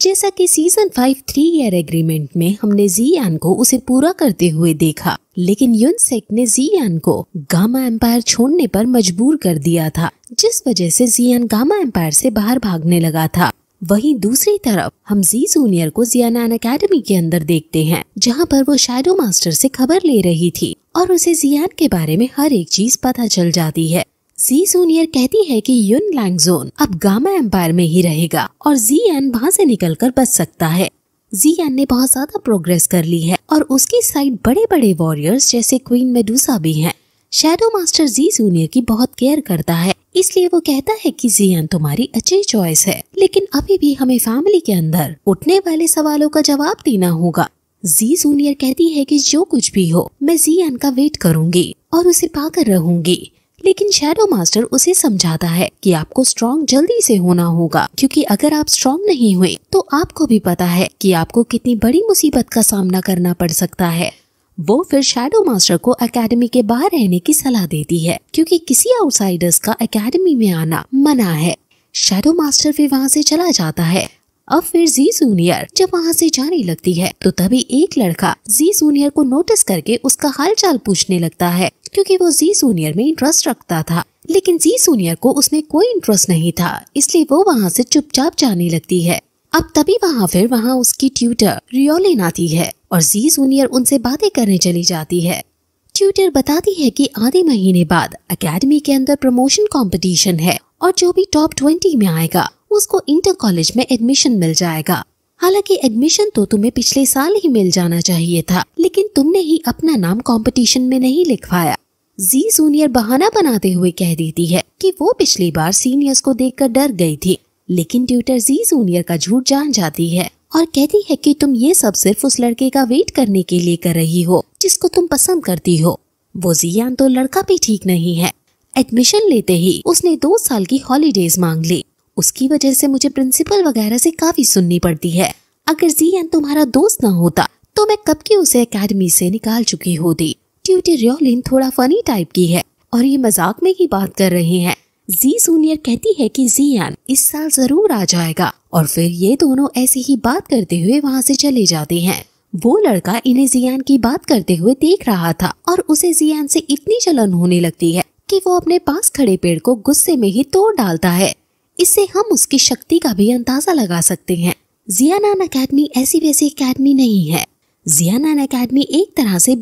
जैसा कि season five three year agreement में हमने जी एन को उसे पूरा करते हुए देखा लेकिन युनसेक ने जी एन को गामा एम्पायर छोड़ने पर मजबूर कर दिया था जिस वजह से एन गामा एम्पायर से बाहर भागने लगा था वहीं दूसरी तरफ हम जी जूनियर को जियानान एकेडमी के अंदर देखते हैं जहां पर वो शैडो मास्टर से खबर ले रही थी और उसे जियान के बारे में हर एक चीज पता चल जाती है जी जूनियर कहती है कि युन लैंगजोन अब गामा एम्पायर में ही रहेगा और जी एन वहाँ से कर बच सकता है जी एन ने बहुत ज्यादा प्रोग्रेस कर ली है और उसकी साइड बड़े बड़े वॉरियर्स जैसे क्वीन मेडूसा भी हैं। शेडो मास्टर जी जूनियर की बहुत केयर करता है इसलिए वो कहता है कि एन तुम्हारी अच्छी चॉइस है लेकिन अभी भी हमें फैमिली के अंदर उठने वाले सवालों का जवाब देना होगा जी जूनियर कहती है कि जो कुछ भी हो मैं जी एन का वेट करूंगी और उसे पाकर रहूंगी लेकिन शेडो मास्टर उसे समझाता है कि आपको स्ट्रांग जल्दी से होना होगा क्योंकि अगर आप स्ट्रांग नहीं हुए तो आपको भी पता है कि आपको कितनी बड़ी मुसीबत का सामना करना पड़ सकता है वो फिर शेडो मास्टर को एकेडमी के बाहर रहने की सलाह देती है क्योंकि किसी आउटसाइडर्स का एकेडमी में आना मना है शेडो मास्टर फिर वहाँ से चला जाता है अब फिर जी सूनियर जब वहाँ से जाने लगती है तो तभी एक लड़का जी सूनियर को नोटिस करके उसका हालचाल पूछने लगता है क्योंकि वो जी सूनियर में इंटरेस्ट रखता था लेकिन जी सूनियर को उसमें कोई इंटरेस्ट नहीं था इसलिए वो वहाँ से चुपचाप जाने लगती है अब तभी वहाँ फिर वहाँ उसकी ट्यूटर रियोलिन आती है और जी सूनियर उनसे बातें करने चली जाती है ट्यूटर बताती है कि आधे महीने बाद एकेडमी के अंदर प्रमोशन कंपटीशन है और जो भी टॉप ट्वेंटी में आएगा उसको इंटर कॉलेज में एडमिशन मिल जाएगा हालांकि एडमिशन तो तुम्हें पिछले साल ही मिल जाना चाहिए था लेकिन तुमने ही अपना नाम कंपटीशन में नहीं लिखवाया जी सूनियर बहाना बनाते हुए कह देती है कि वो पिछली बार सीनियर्स को देखकर डर गई थी लेकिन ट्यूटर जी जूनियर का झूठ जान जाती है और कहती है कि तुम ये सब सिर्फ उस लड़के का वेट करने के लिए कर रही हो जिसको तुम पसंद करती हो वो जियान तो लड़का भी ठीक नहीं है एडमिशन लेते ही उसने दो साल की हॉलीडेज मांग ली उसकी वजह से मुझे प्रिंसिपल वगैरह से काफी सुननी पड़ती है अगर जियन तुम्हारा दोस्त ना होता तो मैं कब की उसे एकेडमी से निकाल चुकी होती ट्यूटी रियोलिन थोड़ा फनी टाइप की है और ये मजाक में ही बात कर रहे हैं जी सूनियर कहती है कि जियान इस साल जरूर आ जाएगा और फिर ये दोनों ऐसे ही बात करते हुए वहाँ से चले जाते हैं वो लड़का इन्हें जियान की बात करते हुए देख रहा था और उसे जियान से इतनी जलन होने लगती है कि वो अपने पास खड़े पेड़ को गुस्से में ही तोड़ डालता है इससे हम उसकी शक्ति का भी अंदाजा लगा सकते हैं जियानान अकेडमी ऐसी वैसी अकेडमी नहीं है जियानान अकेडमी एक तरह से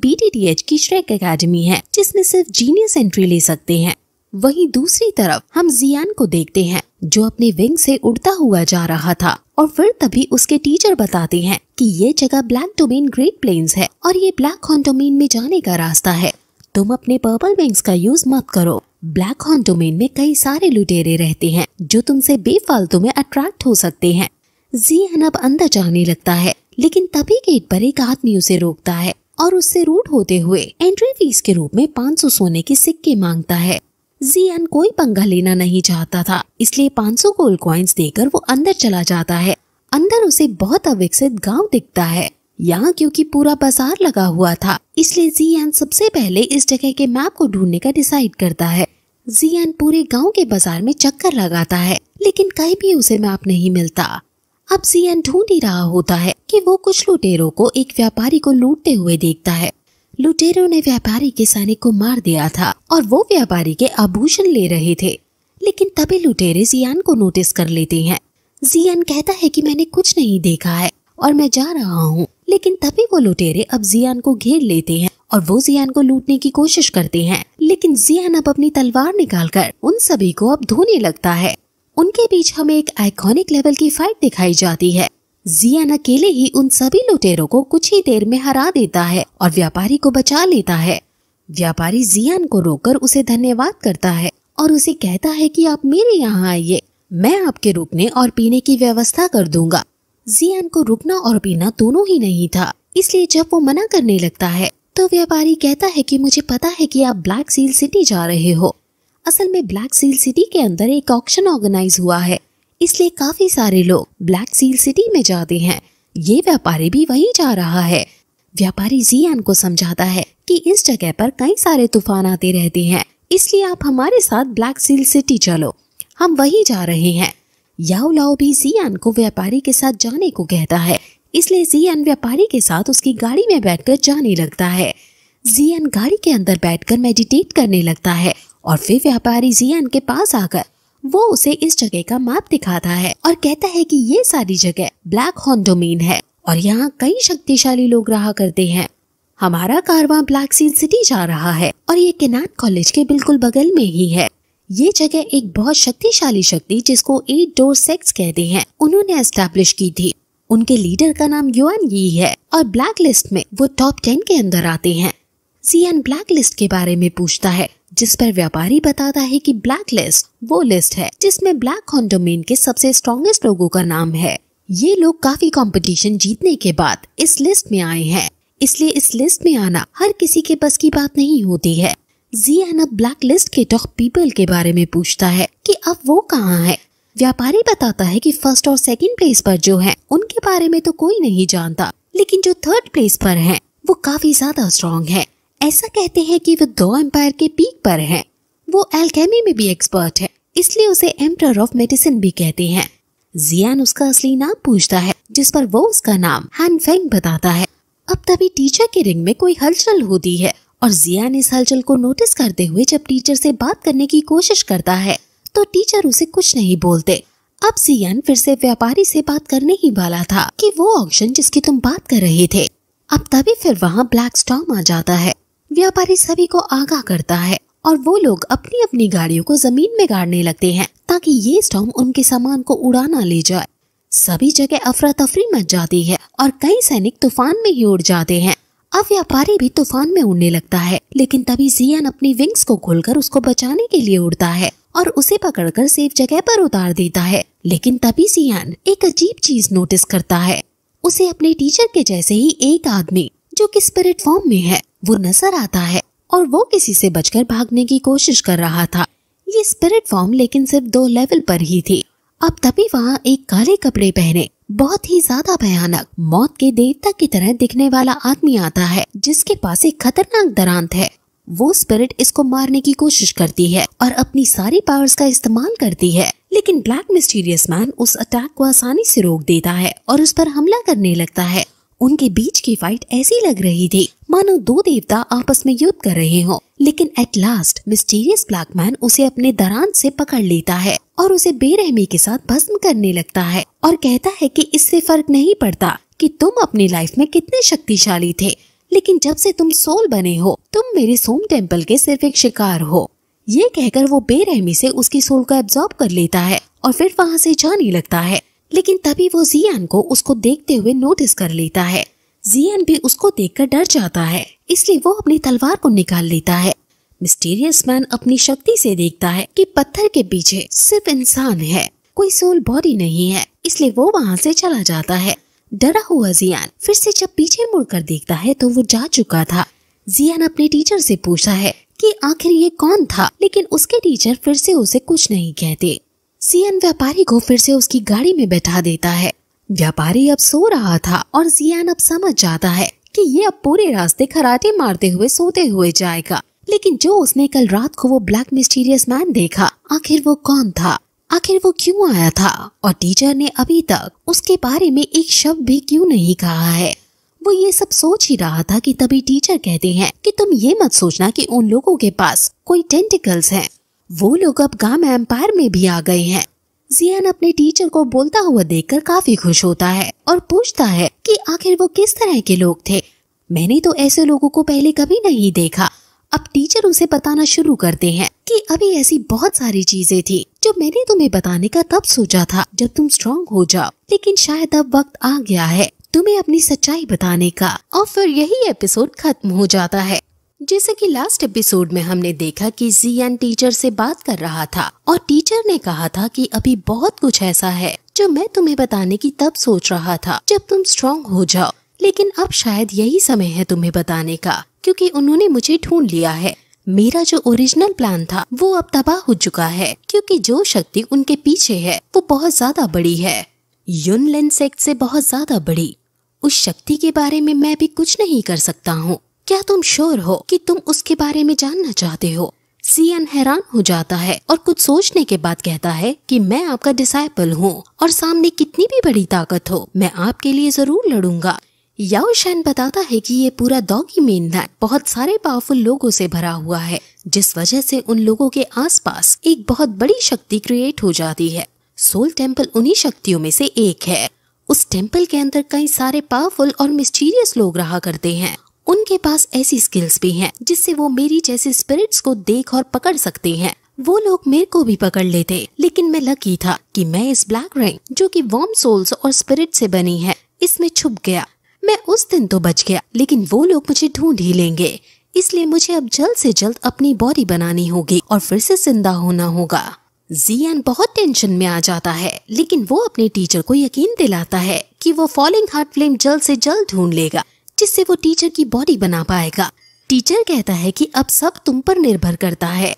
एच की श्रेक अकेडमी है जिसमे सिर्फ जीनियस एंट्री ले सकते हैं वहीं दूसरी तरफ हम जियान को देखते हैं जो अपने विंग से उड़ता हुआ जा रहा था और फिर तभी उसके टीचर बताते हैं कि ये जगह ब्लैक डोमेन ग्रेट प्लेन्स है और ये ब्लैक हॉन डोमेन में जाने का रास्ता है तुम अपने पर्पल विंग्स का यूज मत करो ब्लैक हॉर्न डोमेन में कई सारे लुटेरे रहते हैं जो तुमसे बेफालतू में अट्रैक्ट हो सकते हैं जीहन अब अंदर जाने लगता है लेकिन तभी गेट पर एक आदमी उसे रोकता है और उससे रूट होते हुए एंट्री फीस के रूप में 500 सोने के सिक्के मांगता है जीहन कोई पंगा लेना नहीं चाहता था इसलिए 500 गोल्ड क्वाइंस देकर वो अंदर चला जाता है अंदर उसे बहुत अविकसित गांव दिखता है यहाँ क्योंकि पूरा बाजार लगा हुआ था इसलिए जीहन सबसे पहले इस जगह के मैप को ढूंढने का डिसाइड करता है जियान पूरे गांव के बाजार में चक्कर लगाता है लेकिन कहीं भी उसे मैप नहीं मिलता अब जियान ढूंढ ही रहा होता है कि वो कुछ लुटेरों को एक व्यापारी को लूटते हुए देखता है लुटेरों ने व्यापारी के सैनिक को मार दिया था और वो व्यापारी के आभूषण ले रहे थे लेकिन तभी लुटेरे जियान को नोटिस कर लेते हैं जियान कहता है कि मैंने कुछ नहीं देखा है और मैं जा रहा हूँ लेकिन तभी वो लुटेरे अब जियान को घेर लेते हैं और वो जियान को लूटने की कोशिश करते हैं लेकिन जियान अब अपनी तलवार निकालकर उन सभी को अब धोने लगता है उनके बीच हमें एक आइकॉनिक लेवल की फाइट दिखाई जाती है जियान अकेले ही उन सभी लुटेरों को कुछ ही देर में हरा देता है और व्यापारी को बचा लेता है व्यापारी जियान को रोककर उसे धन्यवाद करता है और उसे कहता है कि आप मेरे यहाँ आइए मैं आपके रुकने और पीने की व्यवस्था कर दूंगा जियान को रुकना और पीना दोनों ही नहीं था इसलिए जब वो मना करने लगता है तो व्यापारी कहता है कि मुझे पता है कि आप ब्लैक सील सिटी जा रहे हो असल में ब्लैक सील सिटी के अंदर एक ऑक्शन ऑर्गेनाइज हुआ है इसलिए काफी सारे लोग ब्लैक सील सिटी में जाते हैं ये व्यापारी भी वही जा रहा है व्यापारी जियान को समझाता है कि इस जगह पर कई सारे तूफान आते रहते हैं इसलिए आप हमारे साथ ब्लैक सील सिटी चलो हम वही जा रहे हैं याओ लाओ भी जियान को व्यापारी के साथ जाने को कहता है इसलिए जियन व्यापारी के साथ उसकी गाड़ी में बैठकर जाने लगता है जियन गाड़ी के अंदर बैठकर मेडिटेट करने लगता है और फिर व्यापारी जियन के पास आकर वो उसे इस जगह का माप दिखाता है और कहता है कि ये सारी जगह ब्लैक हॉर्न डोमेन है और यहाँ कई शक्तिशाली लोग रहा करते हैं हमारा कारवां ब्लैक सीन सिटी जा रहा है और ये केनाट कॉलेज के बिल्कुल बगल में ही है ये जगह एक बहुत शक्तिशाली शक्ति जिसको एट डोर सेक्स कहते हैं उन्होंने एस्टेब्लिश की थी उनके लीडर का नाम युआन यी है और ब्लैक लिस्ट में वो टॉप टेन के अंदर आते हैं सीएन ब्लैक लिस्ट के बारे में पूछता है जिस पर व्यापारी बताता है कि ब्लैक लिस्ट वो लिस्ट है जिसमें ब्लैक कॉन्डोमेन के सबसे स्ट्रॉन्गेस्ट लोगों का नाम है ये लोग काफी कंपटीशन जीतने के बाद इस लिस्ट में आए हैं इसलिए इस लिस्ट में आना हर किसी के बस की बात नहीं होती है एन अब ब्लैक लिस्ट के टॉप पीपल के बारे में पूछता है कि अब वो कहाँ है व्यापारी बताता है कि फर्स्ट और सेकंड प्लेस पर जो है उनके बारे में तो कोई नहीं जानता लेकिन जो थर्ड प्लेस पर है वो काफी ज्यादा स्ट्रांग है ऐसा कहते हैं कि वो दो एम्पायर के पीक पर है वो एल्केमी में भी एक्सपर्ट है इसलिए उसे एम्पर ऑफ मेडिसिन भी कहते हैं जियान उसका असली नाम पूछता है जिस पर वो उसका नाम हैनफेंग बताता है अब तभी टीचर के रिंग में कोई हलचल होती है और जियान इस हलचल को नोटिस करते हुए जब टीचर से बात करने की कोशिश करता है तो टीचर उसे कुछ नहीं बोलते अब सियान फिर से व्यापारी से बात करने ही वाला था कि वो ऑक्शन जिसकी तुम बात कर रहे थे अब तभी फिर वहाँ ब्लैक स्टॉम आ जाता है व्यापारी सभी को आगाह करता है और वो लोग अपनी अपनी गाड़ियों को जमीन में गाड़ने लगते हैं ताकि ये स्टॉम उनके सामान को उड़ाना ले जाए सभी जगह अफरा तफरी मच जाती है और कई सैनिक तूफान में ही उड़ जाते हैं अब व्यापारी भी तूफान में उड़ने लगता है लेकिन तभी जियान अपनी विंग्स को खोलकर उसको बचाने के लिए उड़ता है और उसे पकड़कर सेफ जगह पर उतार देता है लेकिन तभी सियान एक अजीब चीज नोटिस करता है उसे अपने टीचर के जैसे ही एक आदमी जो कि स्पिरिट फॉर्म में है वो नजर आता है और वो किसी से बचकर भागने की कोशिश कर रहा था ये स्पिरिट फॉर्म लेकिन सिर्फ दो लेवल पर ही थी अब तभी वहाँ एक काले कपड़े पहने बहुत ही ज्यादा भयानक मौत के देवता की तरह दिखने वाला आदमी आता है जिसके पास एक खतरनाक दरांत है वो स्पिरिट इसको मारने की कोशिश करती है और अपनी सारी पावर्स का इस्तेमाल करती है लेकिन ब्लैक मिस्टीरियस मैन उस अटैक को आसानी से रोक देता है और उस पर हमला करने लगता है उनके बीच की फाइट ऐसी लग रही थी मानो दो देवता आपस में युद्ध कर रहे हो लेकिन at last mysterious black man उसे अपने दरान से पकड़ लेता है और उसे बेरहमी के साथ भस्म करने लगता है और कहता है कि इससे फर्क नहीं पड़ता कि तुम अपनी लाइफ में कितने शक्तिशाली थे लेकिन जब से तुम सोल बने हो तुम मेरे सोम टेम्पल के सिर्फ एक शिकार हो ये कहकर वो बेरहमी से उसकी सोल को एब्जॉर्ब कर लेता है और फिर वहाँ से जाने लगता है लेकिन तभी वो जियान को उसको देखते हुए नोटिस कर लेता है जियान भी उसको देखकर डर जाता है इसलिए वो अपनी तलवार को निकाल लेता है मिस्टीरियस मैन अपनी शक्ति से देखता है कि पत्थर के पीछे सिर्फ इंसान है कोई सोल बॉडी नहीं है इसलिए वो वहाँ से चला जाता है डरा हुआ जियान फिर से जब पीछे मुड़कर देखता है तो वो जा चुका था जियान अपने टीचर से पूछता है कि आखिर ये कौन था लेकिन उसके टीचर फिर से उसे कुछ नहीं कहते जियान व्यापारी को फिर से उसकी गाड़ी में बैठा देता है व्यापारी अब सो रहा था और जियान अब समझ जाता है कि ये अब पूरे रास्ते खराटे मारते हुए सोते हुए जाएगा लेकिन जो उसने कल रात को वो ब्लैक मिस्टीरियस मैन देखा आखिर वो कौन था आखिर वो क्यों आया था और टीचर ने अभी तक उसके बारे में एक शब्द भी क्यों नहीं कहा है वो ये सब सोच ही रहा था कि तभी टीचर कहते हैं कि तुम ये मत सोचना कि उन लोगों के पास कोई टेंटिकल्स हैं। वो लोग अब गाम एम्पायर में भी आ गए हैं जियान अपने टीचर को बोलता हुआ देखकर काफी खुश होता है और पूछता है कि आखिर वो किस तरह के लोग थे मैंने तो ऐसे लोगों को पहले कभी नहीं देखा अब टीचर उसे बताना शुरू करते हैं कि अभी ऐसी बहुत सारी चीजें थी जो मैंने तुम्हें बताने का तब सोचा था जब तुम स्ट्रांग हो जाओ लेकिन शायद अब वक्त आ गया है तुम्हें अपनी सच्चाई बताने का और फिर यही एपिसोड खत्म हो जाता है जैसे कि लास्ट एपिसोड में हमने देखा कि एन टीचर से बात कर रहा था और टीचर ने कहा था कि अभी बहुत कुछ ऐसा है जो मैं तुम्हें बताने की तब सोच रहा था जब तुम स्ट्रांग हो जाओ लेकिन अब शायद यही समय है तुम्हें बताने का क्योंकि उन्होंने मुझे ढूंढ लिया है मेरा जो ओरिजिनल प्लान था वो अब तबाह हो चुका है क्योंकि जो शक्ति उनके पीछे है वो बहुत ज्यादा बड़ी है युन लेंसेक्ट से बहुत ज्यादा बड़ी उस शक्ति के बारे में मैं भी कुछ नहीं कर सकता हूँ क्या तुम श्योर हो कि तुम उसके बारे में जानना चाहते हो सीएन हैरान हो जाता है और कुछ सोचने के बाद कहता है कि मैं आपका डिसाइपल हूँ और सामने कितनी भी बड़ी ताकत हो मैं आपके लिए जरूर लड़ूंगा याओ शैन बताता है कि ये पूरा डॉगी मेनलैंड बहुत सारे पावरफुल लोगों से भरा हुआ है जिस वजह से उन लोगों के आसपास एक बहुत बड़ी शक्ति क्रिएट हो जाती है सोल टेम्पल उन्हीं शक्तियों में से एक है उस टेम्पल के अंदर कई सारे पावरफुल और मिस्टीरियस लोग रहा करते हैं उनके पास ऐसी स्किल्स भी हैं जिससे वो मेरी जैसे स्पिरिट्स को देख और पकड़ सकते हैं वो लोग मेरे को भी पकड़ लेते लेकिन मैं लकी था कि मैं इस ब्लैक रिंग जो कि वॉर्म सोल्स और स्पिरिट से बनी है इसमें छुप गया मैं उस दिन तो बच गया लेकिन वो लोग मुझे ढूंढ ही लेंगे इसलिए मुझे अब जल्द से जल्द अपनी बॉडी बनानी होगी और फिर से जिंदा होना होगा जियान बहुत टेंशन में आ जाता है लेकिन वो अपने टीचर को यकीन दिलाता है कि वो फॉलिंग हार्ट फ्लेम जल्द से जल्द ढूंढ लेगा जिससे वो टीचर की बॉडी बना पाएगा टीचर कहता है कि अब सब तुम पर निर्भर करता है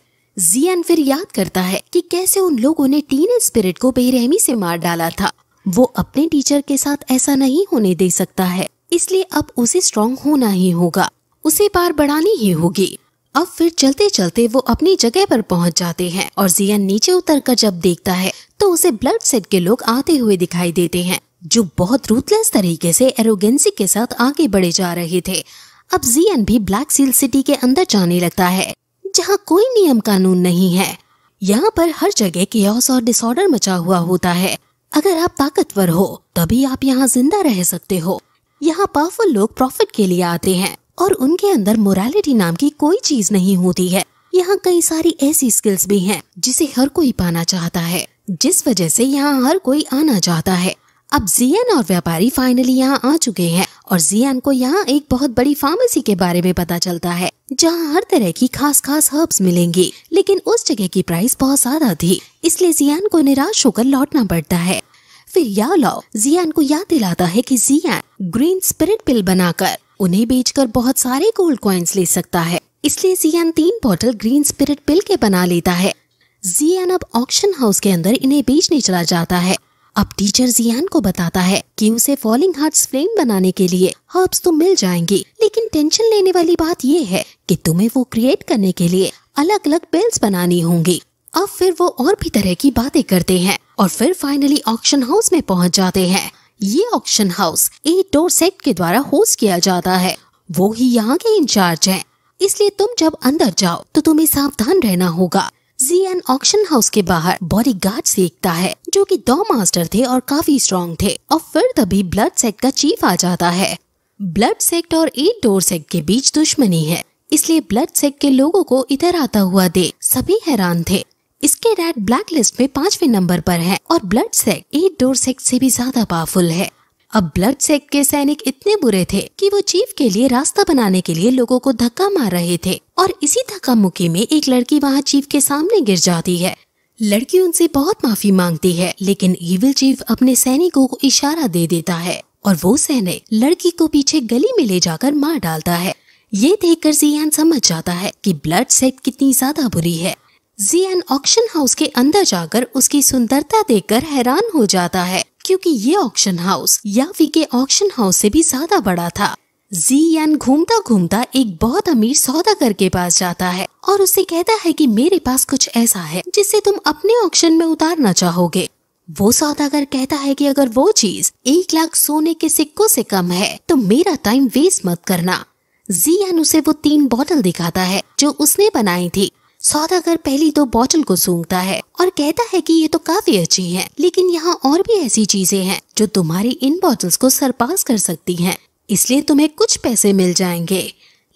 जियान फिर याद करता है कि कैसे उन लोगों ने टीन स्पिरिट को बेरहमी से मार डाला था वो अपने टीचर के साथ ऐसा नहीं होने दे सकता है इसलिए अब उसे स्ट्रांग होना ही होगा उसे पार बढ़ानी ही होगी अब फिर चलते चलते वो अपनी जगह पर पहुंच जाते हैं और जियन नीचे उतर कर जब देखता है तो उसे ब्लड सेट के लोग आते हुए दिखाई देते हैं जो बहुत रूथलेस तरीके से एरोगेंसी के साथ आगे बढ़े जा रहे थे अब जियन भी ब्लैक सील सिटी के अंदर जाने लगता है जहाँ कोई नियम कानून नहीं है यहाँ पर हर जगह के और डिसऑर्डर मचा हुआ होता है अगर आप ताकतवर हो तभी आप यहाँ जिंदा रह सकते हो यहाँ पावरफुल लोग प्रॉफिट के लिए आते हैं और उनके अंदर मोरालिटी नाम की कोई चीज नहीं होती है यहाँ कई सारी ऐसी स्किल्स भी हैं जिसे हर कोई पाना चाहता है जिस वजह से यहाँ हर कोई आना चाहता है अब जियन और व्यापारी फाइनली यहाँ आ चुके हैं और जियन को यहाँ एक बहुत बड़ी फार्मेसी के बारे में पता चलता है जहाँ हर तरह की खास खास हर्ब्स मिलेंगी लेकिन उस जगह की प्राइस बहुत ज्यादा थी इसलिए जियान को निराश होकर लौटना पड़ता है फिर या लो जियान को याद दिलाता है कि जियान ग्रीन स्पिरिट पिल बनाकर उन्हें बेचकर बहुत सारे गोल्ड कॉइन्स ले सकता है इसलिए जियान तीन बॉटल ग्रीन स्पिरिट पिल के बना लेता है जियान अब ऑक्शन हाउस के अंदर इन्हें बेचने चला जाता है अब टीचर जियान को बताता है कि उसे फॉलिंग हार्ट्स फ्लेम बनाने के लिए हर्ब्स तो मिल जाएंगे लेकिन टेंशन लेने वाली बात यह है कि तुम्हें वो क्रिएट करने के लिए अलग अलग पिल्स बनानी होंगी अब फिर वो और भी तरह की बातें करते हैं और फिर फाइनली ऑक्शन हाउस में पहुंच जाते हैं ये ऑक्शन हाउस ए डोर सेट के द्वारा होस्ट किया जाता है वो ही यहाँ के इंचार्ज हैं। इसलिए तुम जब अंदर जाओ तो तुम्हें सावधान रहना होगा एन ऑक्शन हाउस के बाहर बॉडी गार्ड देखता है जो कि दो मास्टर थे और काफी स्ट्रॉन्ग थे और फिर तभी ब्लड सेट का चीफ आ जाता है ब्लड सेक्ट और ए डोर सेक्ट के बीच दुश्मनी है इसलिए ब्लड सेक्ट के लोगों को इधर आता हुआ देख सभी हैरान थे इसके रेड ब्लैक लिस्ट में पांचवें नंबर पर है और blood sect eight door sect से भी ज्यादा पावरफुल है अब ब्लड सेक के सैनिक इतने बुरे थे कि वो चीफ के लिए रास्ता बनाने के लिए लोगों को धक्का मार रहे थे और इसी धक्का मुक्की में एक लड़की वहाँ चीफ के सामने गिर जाती है लड़की उनसे बहुत माफी मांगती है लेकिन ईविल चीफ अपने सैनिकों को इशारा दे देता है और वो सैनिक लड़की को पीछे गली में ले जाकर मार डालता है ये देखकर जियान समझ जाता है कि ब्लड सेक कितनी ज्यादा बुरी है एन ऑक्शन हाउस के अंदर जाकर उसकी सुंदरता देखकर हैरान हो जाता है क्योंकि ये ऑक्शन हाउस याफी के ऑक्शन हाउस से भी ज्यादा बड़ा था जी एन घूमता घूमता एक बहुत अमीर सौदागर के पास जाता है और उसे कहता है कि मेरे पास कुछ ऐसा है जिसे तुम अपने ऑक्शन में उतारना चाहोगे वो सौदागर कहता है कि अगर वो चीज एक लाख सोने के सिक्कों से कम है तो मेरा टाइम वेस्ट मत करना जी एन उसे वो तीन बोतल दिखाता है जो उसने बनाई थी सौदागर पहली दो बोतल को सूंघता है और कहता है कि ये तो काफी अच्छी है लेकिन यहाँ और भी ऐसी चीजें हैं जो तुम्हारी इन बॉटल्स को सरपास कर सकती हैं इसलिए तुम्हें कुछ पैसे मिल जाएंगे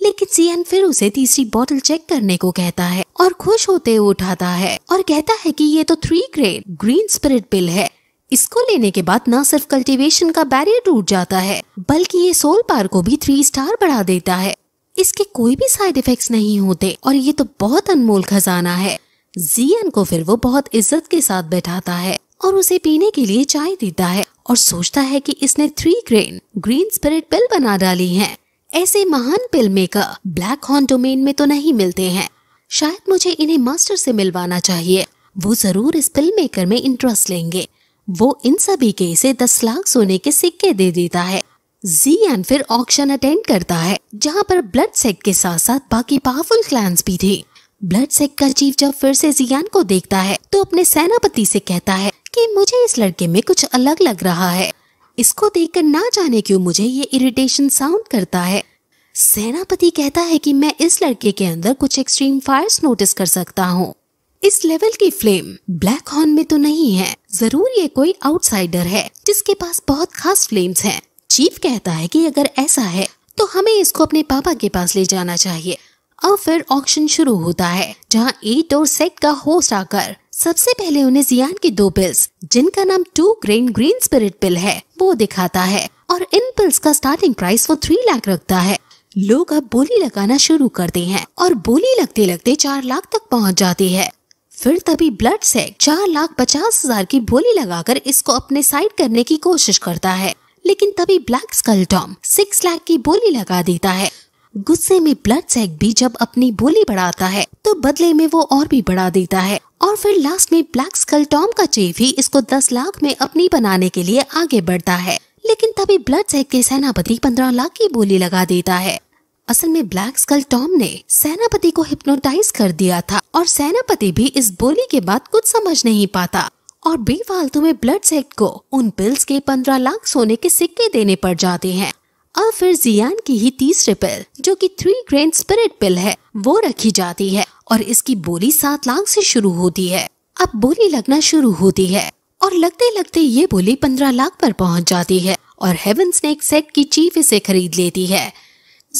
लेकिन सीएन फिर उसे तीसरी बोतल चेक करने को कहता है और खुश होते हुए उठाता है और कहता है कि ये तो three grade green spirit pill है इसको लेने के बाद न सिर्फ कल्टीवेशन का बैरियर टूट जाता है बल्कि ये सोल पार को भी थ्री स्टार बढ़ा देता है इसके कोई भी साइड इफेक्ट्स नहीं होते और ये तो बहुत अनमोल खजाना है जियन को फिर वो बहुत इज्जत के साथ बैठाता है और उसे पीने के लिए चाय देता है और सोचता है कि इसने three grain green spirit pill बना डाली है ऐसे महान pill maker black horn domain में तो नहीं मिलते हैं शायद मुझे इन्हें मास्टर से मिलवाना चाहिए वो जरूर इस पिल मेकर में इंटरेस्ट लेंगे वो इन सभी के इसे दस लाख सोने के सिक्के दे देता है जी एंड फिर ऑक्शन अटेंड करता है जहां पर ब्लड सेक के साथ साथ बाकी पावरफुल क्लैंस भी थे ब्लड सेक का चीफ जब फिर से जियान को देखता है तो अपने सेनापति से कहता है कि मुझे इस लड़के में कुछ अलग लग रहा है इसको देखकर ना जाने क्यों मुझे ये इरिटेशन साउंड करता है सेनापति कहता है कि मैं इस लड़के के अंदर कुछ एक्सट्रीम फायर्स नोटिस कर सकता हूँ इस लेवल की फ्लेम ब्लैक हॉर्न में तो नहीं है जरूर ये कोई आउटसाइडर है जिसके पास बहुत खास फ्लेम्स हैं चीफ कहता है कि अगर ऐसा है तो हमें इसको अपने पापा के पास ले जाना चाहिए और फिर ऑक्शन शुरू होता है जहाँ एट और सेट का होस्ट आकर सबसे पहले उन्हें जियान की दो पिल्स जिनका नाम two grain green spirit pill है वो दिखाता है और इन पिल्स का स्टार्टिंग प्राइस वो थ्री लाख रखता है लोग अब बोली लगाना शुरू करते हैं और बोली लगते लगते चार लाख तक पहुंच जाती है फिर तभी ब्लड सेक चार लाख पचास हजार की बोली लगाकर इसको अपने साइड करने की कोशिश करता है लेकिन तभी black skull Tom six lakh की बोली लगा देता है गुस्से में ब्लड चेक भी जब अपनी बोली बढ़ाता है तो बदले में वो और भी बढ़ा देता है और फिर लास्ट में ब्लैक स्कल टॉम का चीफ ही इसको दस लाख में अपनी बनाने के लिए आगे बढ़ता है लेकिन तभी ब्लड चेक के सेनापति पंद्रह लाख की बोली लगा देता है असल में ब्लैक स्कल टॉम ने सेनापति को हिप्नोटाइज कर दिया था और सेनापति भी इस बोली के बाद कुछ समझ नहीं पाता और बेफालतू में ब्लड सेक्ट को उन बिल्स के पंद्रह लाख सोने के सिक्के देने पड़ जाते हैं और फिर जियान की ही तीसरे पिल जो कि थ्री ग्रेन स्पिरिट पिल है वो रखी जाती है और इसकी बोली सात लाख से शुरू होती है अब बोली लगना शुरू होती है और लगते लगते ये बोली पंद्रह लाख पर पहुंच जाती है और हेवन स्नेक सेट की चीफ इसे खरीद लेती है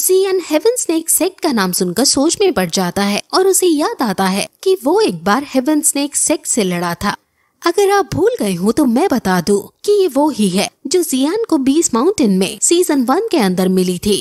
जियन हेवन स्नेक सेक्ट का नाम सुनकर सोच में पड़ जाता है और उसे याद आता है कि वो एक बार हेवन स्नेक सेक्ट से लड़ा था अगर आप भूल गए हो तो मैं बता दूं कि ये वो ही है जो जियान को बीस माउंटेन में सीजन वन के अंदर मिली थी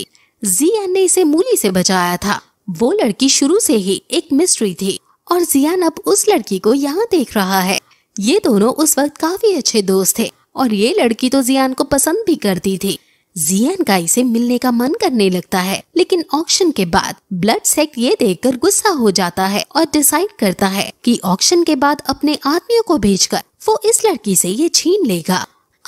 जियान ने इसे मूली से बचाया था वो लड़की शुरू से ही एक मिस्ट्री थी और जियान अब उस लड़की को यहाँ देख रहा है ये दोनों उस वक्त काफी अच्छे दोस्त थे और ये लड़की तो जियान को पसंद भी करती थी जियान का इसे मिलने का मन करने लगता है लेकिन ऑक्शन के बाद ब्लड सेक्ट ये देखकर गुस्सा हो जाता है और डिसाइड करता है कि ऑक्शन के बाद अपने आदमियों को भेजकर वो इस लड़की से ये छीन लेगा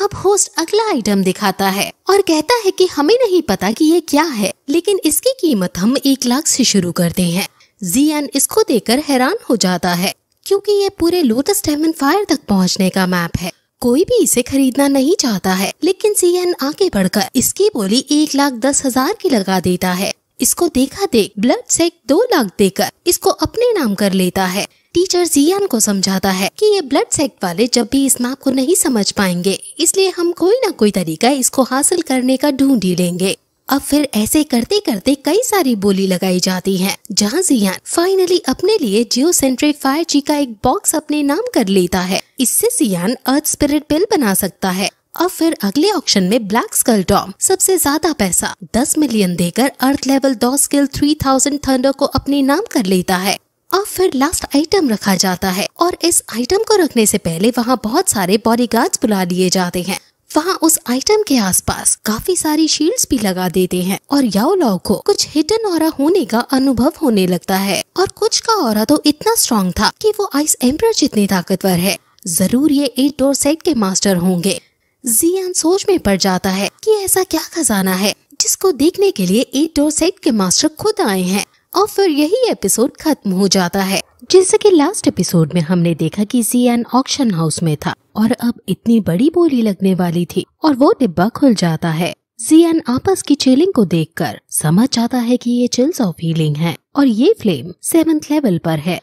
अब होस्ट अगला आइटम दिखाता है और कहता है कि हमें नहीं पता कि ये क्या है लेकिन इसकी कीमत हम एक लाख से शुरू करते हैं जियान इसको देखकर हैरान हो जाता है क्योंकि ये पूरे लोटस डायमंड फायर तक पहुंचने का मैप है कोई भी इसे खरीदना नहीं चाहता है लेकिन सीएन आगे बढ़कर इसकी बोली एक लाख दस हजार की लगा देता है इसको देखा देख ब्लड सेक दो लाख देकर इसको अपने नाम कर लेता है टीचर जियान को समझाता है कि ये ब्लड सेक वाले जब भी इस माप को नहीं समझ पाएंगे इसलिए हम कोई ना कोई तरीका इसको हासिल करने का ढूंढ ही लेंगे अब फिर ऐसे करते करते कई सारी बोली लगाई जाती है जहाँ जियान फाइनली अपने लिए जियो सेंट्रिक फायर जी का एक बॉक्स अपने नाम कर लेता है इससे जियान अर्थ स्पिरिट बिल बना सकता है और फिर अगले ऑप्शन में ब्लैक स्कल टॉम सबसे ज्यादा पैसा 10 मिलियन देकर अर्थ लेवल दो स्किल 3000 थंडर को अपने नाम कर लेता है और फिर लास्ट आइटम रखा जाता है और इस आइटम को रखने से पहले वहाँ बहुत सारे बॉडी बुला लिए जाते हैं वहाँ उस आइटम के आसपास काफी सारी शील्ड्स भी लगा देते हैं और याओलाओ को कुछ हिडन और होने का अनुभव होने लगता है और कुछ का और तो इतना स्ट्रांग था कि वो आइस एम्पर जितने ताकतवर है जरूर ये एट डोर सेट के मास्टर होंगे जियान सोच में पड़ जाता है कि ऐसा क्या खजाना है जिसको देखने के लिए एट डोर सेट के मास्टर खुद आए हैं और फिर यही एपिसोड खत्म हो जाता है जैसे कि लास्ट एपिसोड में हमने देखा कि जियान ऑक्शन हाउस में था और अब इतनी बड़ी बोली लगने वाली थी और वो डिब्बा खुल जाता है जियन आपस की चिलिंग को देखकर समझ जाता है कि ये चिल्स ऑफ हीलिंग है और ये फ्लेम सेवेंथ लेवल पर है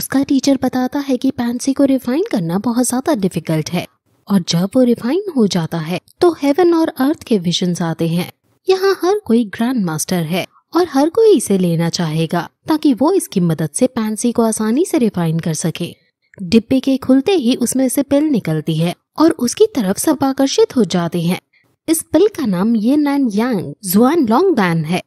उसका टीचर बताता है कि पैंसी को रिफाइन करना बहुत ज्यादा डिफिकल्ट है और जब वो रिफाइन हो जाता है तो हेवन और अर्थ के विजन आते हैं यहाँ हर कोई ग्रैंड मास्टर है और हर कोई इसे लेना चाहेगा ताकि वो इसकी मदद से पैंसी को आसानी से रिफाइन कर सके डिब्बे के खुलते ही उसमें से पिल निकलती है और उसकी तरफ सब आकर्षित हो जाते हैं इस पिल का नाम ये नैन यांग जुआन लॉन्ग दान है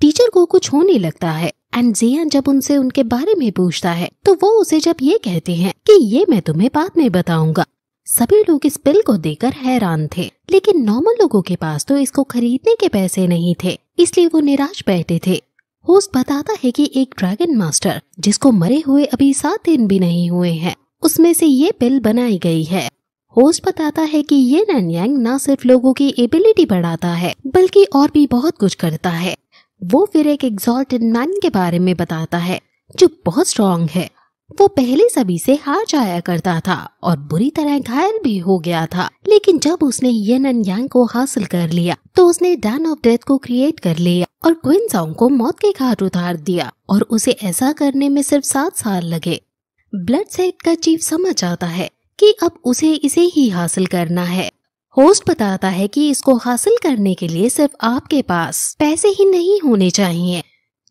टीचर को कुछ होने लगता है एंड जिया जब उनसे उनके बारे में पूछता है तो वो उसे जब ये कहते हैं कि ये मैं तुम्हें बाद में बताऊंगा सभी लोग इस पिल को देकर हैरान थे लेकिन नॉर्मल लोगों के पास तो इसको खरीदने के पैसे नहीं थे इसलिए वो निराश बैठे थे होस्ट बताता है कि एक ड्रैगन मास्टर जिसको मरे हुए अभी सात दिन भी नहीं हुए हैं उसमें से ये पिल बनाई गई है होस्ट बताता है कि ये नैनयांग न सिर्फ लोगों की एबिलिटी बढ़ाता है बल्कि और भी बहुत कुछ करता है वो फिर एक एग्जॉल्टेड मैन के बारे में बताता है जो बहुत स्ट्रॉन्ग है वो पहले सभी से हार जाया करता था और बुरी तरह घायल भी हो गया था लेकिन जब उसने यन एंड यांग को हासिल कर लिया तो उसने डैन ऑफ डेथ को क्रिएट कर लिया और क्विन सॉन्ग को मौत के घाट उतार दिया और उसे ऐसा करने में सिर्फ सात साल लगे ब्लड सेट का चीफ समझ आता है कि अब उसे इसे ही हासिल करना है होस्ट बताता है कि इसको हासिल करने के लिए सिर्फ आपके पास पैसे ही नहीं होने चाहिए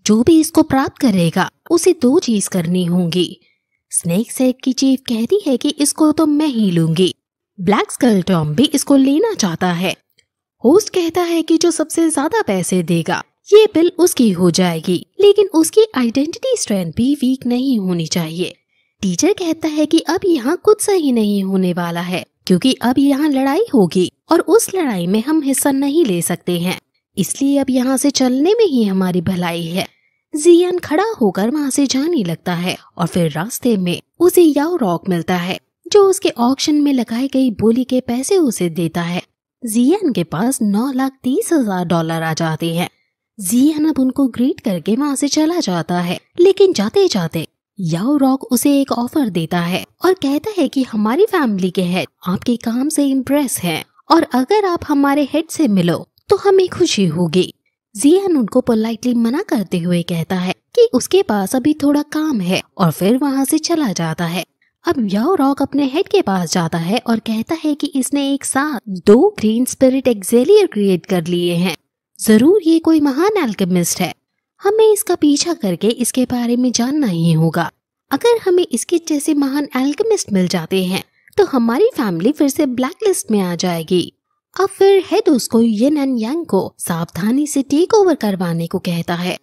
जो भी इसको प्राप्त करेगा उसे दो चीज करनी होंगी स्नेक सेक की चीफ कहती है कि इसको तो मैं ही लूंगी ब्लैक स्कल टॉम भी इसको लेना चाहता है होस्ट कहता है कि जो सबसे ज्यादा पैसे देगा ये बिल उसकी हो जाएगी लेकिन उसकी आइडेंटिटी स्ट्रेंथ भी वीक नहीं होनी चाहिए टीचर कहता है कि अब यहाँ कुछ सही नहीं होने वाला है क्योंकि अब यहाँ लड़ाई होगी और उस लड़ाई में हम हिस्सा नहीं ले सकते हैं इसलिए अब यहाँ से चलने में ही हमारी भलाई है जियान खड़ा होकर वहाँ से जाने लगता है और फिर रास्ते में उसे याओ रॉक मिलता है जो उसके ऑक्शन में लगाई गई बोली के पैसे उसे देता है जियान के पास नौ लाख तीस हजार डॉलर आ जाते हैं जियान अब उनको ग्रीट करके वहाँ से चला जाता है लेकिन जाते जाते याओ रॉक उसे एक ऑफर देता है और कहता है कि हमारी फैमिली के हेड आपके काम से इम्प्रेस है और अगर आप हमारे हेड से मिलो तो हमें खुशी होगी जियन उनको पोलाइटली मना करते हुए कहता है कि उसके पास अभी थोड़ा काम है और फिर वहाँ से चला जाता है अब यो रॉक अपने हेड के पास जाता है और कहता है कि इसने एक साथ दो ग्रीन स्पिरिट एक्सेलियर क्रिएट कर लिए हैं जरूर ये कोई महान एल्केमिस्ट है हमें इसका पीछा करके इसके बारे में जानना ही होगा अगर हमें इसके जैसे महान एल्केमिस्ट मिल जाते हैं तो हमारी फैमिली फिर से ब्लैक लिस्ट में आ जाएगी अब फिर हेड उसको यिन एंड यंग को सावधानी से टेक ओवर करवाने को कहता है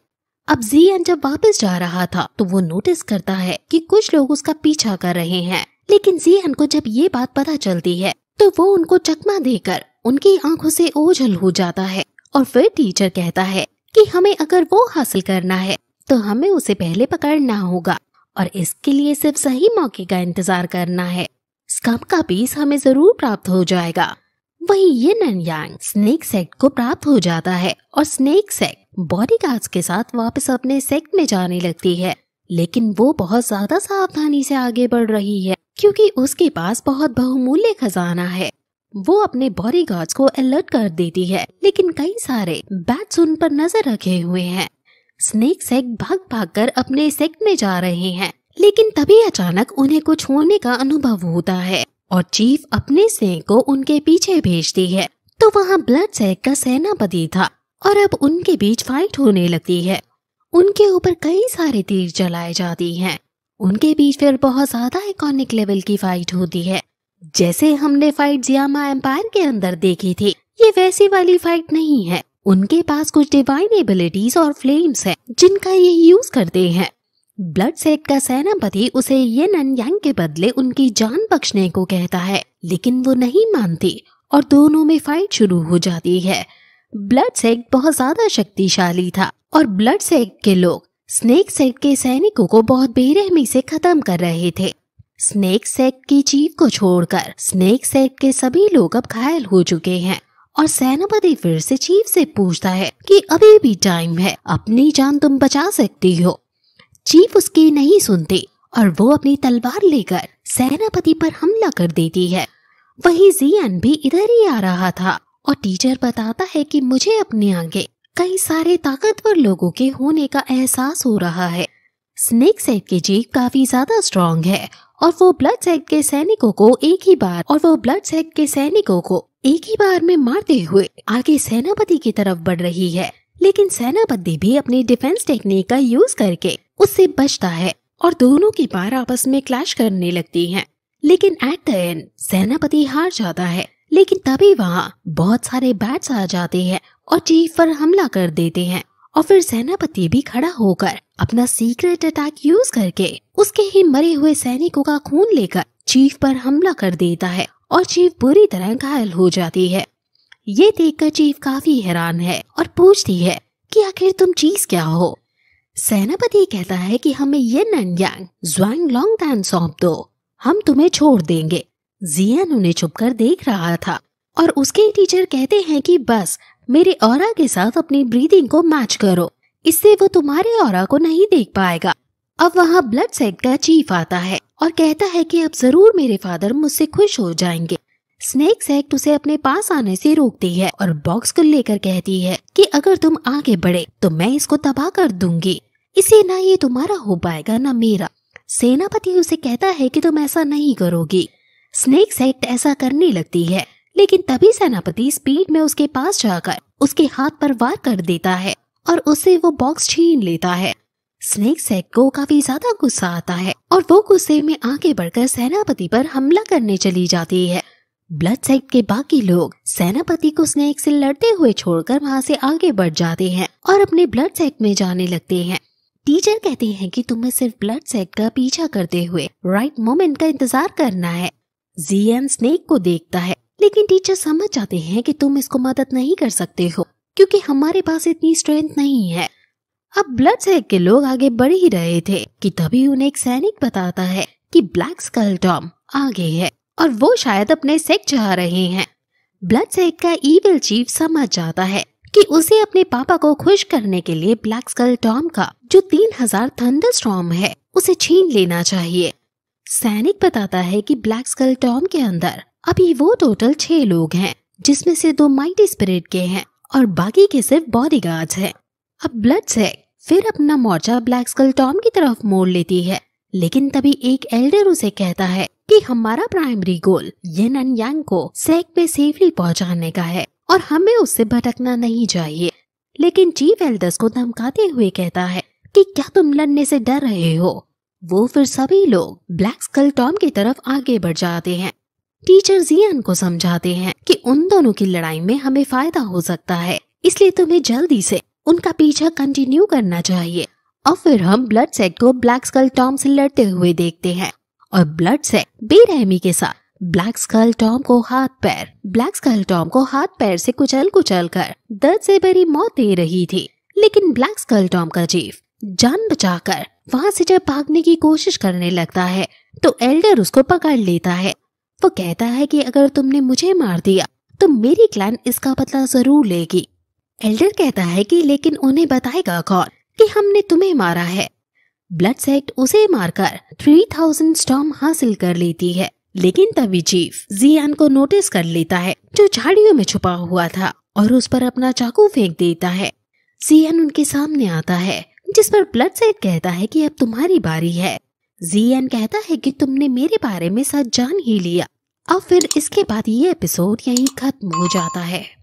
अब जी एन जब वापस जा रहा था तो वो नोटिस करता है कि कुछ लोग उसका पीछा कर रहे हैं लेकिन जी एन को जब ये बात पता चलती है तो वो उनको चकमा देकर उनकी आंखों से ओझल हो जाता है और फिर टीचर कहता है कि हमें अगर वो हासिल करना है तो हमें उसे पहले पकड़ना होगा और इसके लिए सिर्फ सही मौके का इंतजार करना है स्कम का पीस हमें जरूर प्राप्त हो जाएगा वही ये एंड यांग स्नेक सेक्ट को प्राप्त हो जाता है और स्नेक सेक्ट बॉडीगार्ड्स के साथ वापस अपने सेक्ट में जाने लगती है लेकिन वो बहुत ज्यादा सावधानी से आगे बढ़ रही है क्योंकि उसके पास बहुत बहुमूल्य खजाना है वो अपने बॉडीगार्ड्स को अलर्ट कर देती है लेकिन कई सारे बैट्स उन पर नजर रखे हुए हैं स्नेक सेक भाग भाग कर अपने सेक्ट में जा रहे हैं लेकिन तभी अचानक उन्हें कुछ होने का अनुभव होता है और चीफ अपने सैनिक को उनके पीछे भेजती है तो वहाँ ब्लड सैक का सेनापति था और अब उनके बीच फाइट होने लगती है उनके ऊपर कई सारे तीर चलाए जाती हैं। उनके बीच फिर बहुत ज्यादा इकोनिक लेवल की फाइट होती है जैसे हमने फाइट जियामा एम्पायर के अंदर देखी थी ये वैसी वाली फाइट नहीं है उनके पास कुछ डिवाइन एबिलिटीज और फ्लेम्स है जिनका ये यूज करते हैं ब्लड सेट का सेनापति उसे ये नन यांग के बदले उनकी जान बख्शने को कहता है लेकिन वो नहीं मानती और दोनों में फाइट शुरू हो जाती है ब्लड सेक बहुत ज्यादा शक्तिशाली था और ब्लड सेक के लोग स्नेक सेक के सैनिकों को बहुत बेरहमी से खत्म कर रहे थे स्नेक सेक की चीफ को छोड़कर स्नेक सेक के सभी लोग अब घायल हो चुके हैं और सेनापति फिर से चीफ से पूछता है कि अभी भी टाइम है अपनी जान तुम बचा सकती हो चीफ उसकी नहीं सुनते और वो अपनी तलवार लेकर सेनापति पर हमला कर देती है वही जियन भी इधर ही आ रहा था और टीचर बताता है कि मुझे अपने आगे कई सारे ताकतवर लोगों के होने का एहसास हो रहा है स्नेक सेट के जीप काफी ज्यादा स्ट्रॉन्ग है और वो ब्लड सेट के सैनिकों को एक ही बार और वो ब्लड सेट के सैनिकों को एक ही बार में मारते हुए आगे सेनापति की तरफ बढ़ रही है लेकिन सेनापति भी अपनी डिफेंस टेक्निक का यूज करके उससे बचता है और दोनों की बार आपस में क्लैश करने लगती है लेकिन एट द एंड सेनापति हार जाता है लेकिन तभी वहाँ बहुत सारे बैट्स आ जाते हैं और चीफ पर हमला कर देते हैं और फिर सेनापति भी खड़ा होकर अपना सीक्रेट अटैक यूज करके उसके ही मरे हुए सैनिकों का खून लेकर चीफ पर हमला कर देता है और चीफ बुरी तरह घायल हो जाती है ये देखकर चीफ काफी हैरान है और पूछती है कि आखिर तुम चीज क्या हो सेनापति कहता है कि हमें ये नंग ज्वांग लॉन्ग टैन सौंप दो हम तुम्हें छोड़ देंगे जियन उन्हें छुपकर देख रहा था और उसके टीचर कहते हैं कि बस मेरे और के साथ अपनी ब्रीदिंग को मैच करो इससे वो तुम्हारे और को नहीं देख पाएगा अब वहाँ ब्लड सेट का चीफ आता है और कहता है कि अब जरूर मेरे फादर मुझसे खुश हो जाएंगे स्नेक सेक्ट उसे अपने पास आने से रोकती है और बॉक्स को लेकर कहती है कि अगर तुम आगे बढ़े तो मैं इसको तबाह कर दूंगी इसे ना ये तुम्हारा हो पाएगा ना मेरा सेनापति उसे कहता है कि तुम ऐसा नहीं करोगी स्नेक सेक्ट ऐसा करने लगती है लेकिन तभी सेनापति स्पीड में उसके पास जाकर उसके हाथ पर वार कर देता है और उसे वो बॉक्स छीन लेता है स्नेक सेक को काफी ज्यादा गुस्सा आता है और वो गुस्से में आगे बढ़कर सेनापति पर हमला करने चली जाती है ब्लड साइड के बाकी लोग सेनापति को स्नेक से लड़ते हुए छोड़कर वहाँ से आगे बढ़ जाते हैं और अपने ब्लड साइड में जाने लगते हैं टीचर कहते हैं कि तुम्हें सिर्फ ब्लड सेट का पीछा करते हुए राइट मोमेंट का इंतजार करना है जियन स्नेक को देखता है लेकिन टीचर समझ जाते हैं कि तुम इसको मदद नहीं कर सकते हो क्योंकि हमारे पास इतनी स्ट्रेंथ नहीं है अब ब्लड सेट के लोग आगे बढ़ ही रहे थे कि तभी उन्हें एक सैनिक बताता है कि ब्लैक स्कल टॉम आगे है और वो शायद अपने सेक चाह रहे हैं ब्लड सेक का ईविल चीफ समझ जाता है कि उसे अपने पापा को खुश करने के लिए ब्लैक स्कल टॉम का जो तीन हजार थंडर स्टॉम है उसे छीन लेना चाहिए सैनिक बताता है कि ब्लैक स्कल टॉम के अंदर अभी वो टोटल छह लोग हैं जिसमें से दो माइटी स्पिरिट के हैं और बाकी के सिर्फ बॉडी गार्ड है अब ब्लड सेक फिर अपना मोर्चा ब्लैक स्कल टॉम की तरफ मोड़ लेती है लेकिन तभी एक एल्डर उसे कहता है कि हमारा primary goal yin and yang को सेक पे सेफली पहुंचाने का है और हमें उससे भटकना नहीं चाहिए लेकिन जी वेल्डस को धमकाते हुए कहता है कि क्या तुम लड़ने से डर रहे हो वो फिर सभी लोग ब्लैक स्कल टॉम की तरफ आगे बढ़ जाते हैं टीचर जियन को समझाते हैं कि उन दोनों की लड़ाई में हमें फायदा हो सकता है इसलिए तुम्हें जल्दी से उनका पीछा कंटिन्यू करना चाहिए और फिर हम ब्लड सेट को ब्लैक स्कल टॉम से लड़ते हुए देखते हैं और ब्लड से बेरहमी के साथ ब्लैक स्कल टॉम को हाथ पैर ब्लैक स्कल टॉम को हाथ पैर से कुचल कुचल कर दर्द से भरी मौत दे रही थी लेकिन ब्लैक स्कल टॉम का जीव जान बचाकर वहाँ से जब भागने की कोशिश करने लगता है तो एल्डर उसको पकड़ लेता है वो कहता है कि अगर तुमने मुझे मार दिया तो मेरी क्लैन इसका बदला जरूर लेगी एल्डर कहता है कि लेकिन उन्हें बताएगा कौन कि हमने तुम्हें मारा है ब्लड सेक्ट उसे मारकर 3000 स्टॉम हासिल कर लेती है लेकिन तभी चीफ जियान को नोटिस कर लेता है जो झाड़ियों में छुपा हुआ था और उस पर अपना चाकू फेंक देता है जियान उनके सामने आता है जिस पर ब्लड सेट कहता है कि अब तुम्हारी बारी है जियान कहता है कि तुमने मेरे बारे में सच जान ही लिया अब फिर इसके बाद ये एपिसोड यहीं खत्म हो जाता है